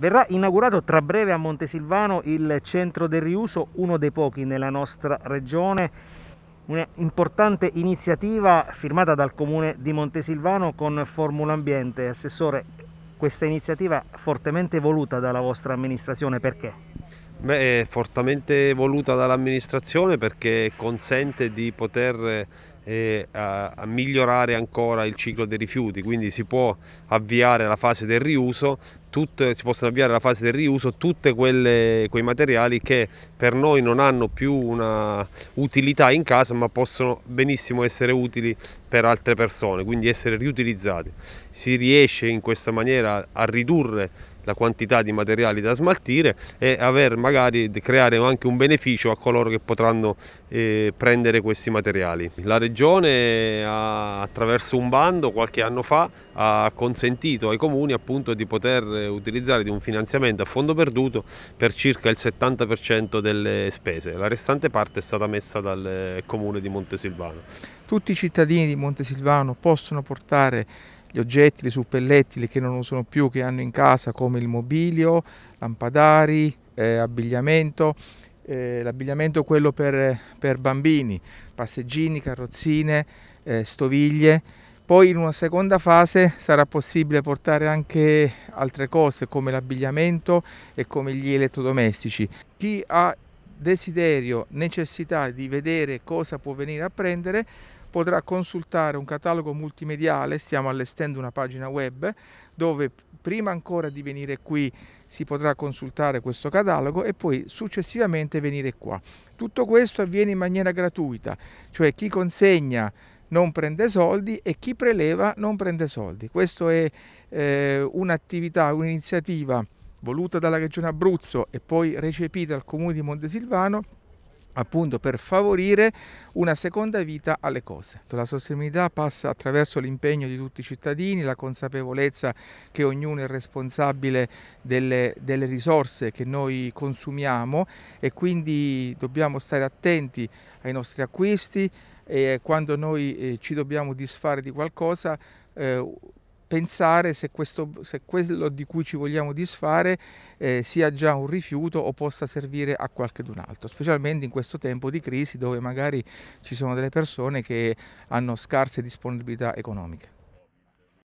Verrà inaugurato tra breve a Montesilvano il centro del riuso, uno dei pochi nella nostra regione, un'importante iniziativa firmata dal comune di Montesilvano con Formula Ambiente. Assessore, questa iniziativa fortemente voluta dalla vostra amministrazione perché? Beh, è fortemente voluta dall'amministrazione perché consente di poter eh, a, a migliorare ancora il ciclo dei rifiuti, quindi si può avviare la fase del riuso tutte, si possono avviare la fase del riuso tutti quei materiali che per noi non hanno più una utilità in casa ma possono benissimo essere utili per altre persone, quindi essere riutilizzati. Si riesce in questa maniera a ridurre la quantità di materiali da smaltire e aver magari creare anche un beneficio a coloro che potranno eh, prendere questi materiali. La regione ha, attraverso un bando qualche anno fa ha consentito ai comuni appunto di poter eh, utilizzare di un finanziamento a fondo perduto per circa il 70% delle spese, la restante parte è stata messa dal eh, comune di Montesilvano. Tutti i cittadini di Montesilvano possono portare gli oggetti, le suppellettili che non usano più, che hanno in casa come il mobilio, lampadari, eh, abbigliamento, eh, l'abbigliamento quello per, per, bambini, passeggini, carrozzine, eh, stoviglie. Poi in una seconda fase sarà possibile portare anche altre cose come l'abbigliamento e come gli elettrodomestici. Chi ha desiderio, necessità di vedere cosa può venire a prendere potrà consultare un catalogo multimediale, stiamo allestendo una pagina web dove prima ancora di venire qui si potrà consultare questo catalogo e poi successivamente venire qua. Tutto questo avviene in maniera gratuita, cioè chi consegna non prende soldi e chi preleva non prende soldi. Questa è eh, un'attività, un'iniziativa voluta dalla Regione Abruzzo e poi recepita dal Comune di Montesilvano appunto per favorire una seconda vita alle cose. La sostenibilità passa attraverso l'impegno di tutti i cittadini, la consapevolezza che ognuno è responsabile delle, delle risorse che noi consumiamo e quindi dobbiamo stare attenti ai nostri acquisti e quando noi eh, ci dobbiamo disfare di qualcosa eh, pensare se, questo, se quello di cui ci vogliamo disfare eh, sia già un rifiuto o possa servire a qualcun altro, specialmente in questo tempo di crisi dove magari ci sono delle persone che hanno scarse disponibilità economiche.